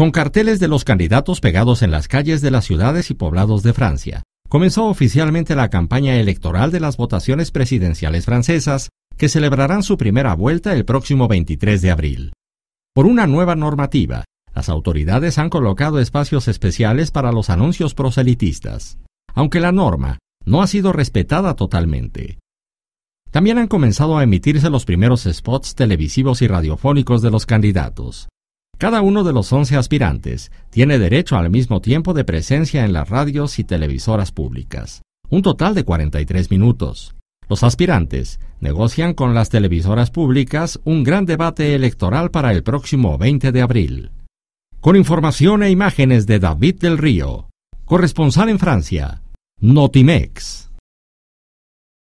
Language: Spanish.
con carteles de los candidatos pegados en las calles de las ciudades y poblados de Francia. Comenzó oficialmente la campaña electoral de las votaciones presidenciales francesas, que celebrarán su primera vuelta el próximo 23 de abril. Por una nueva normativa, las autoridades han colocado espacios especiales para los anuncios proselitistas, aunque la norma no ha sido respetada totalmente. También han comenzado a emitirse los primeros spots televisivos y radiofónicos de los candidatos. Cada uno de los 11 aspirantes tiene derecho al mismo tiempo de presencia en las radios y televisoras públicas, un total de 43 minutos. Los aspirantes negocian con las televisoras públicas un gran debate electoral para el próximo 20 de abril. Con información e imágenes de David del Río, corresponsal en Francia, Notimex.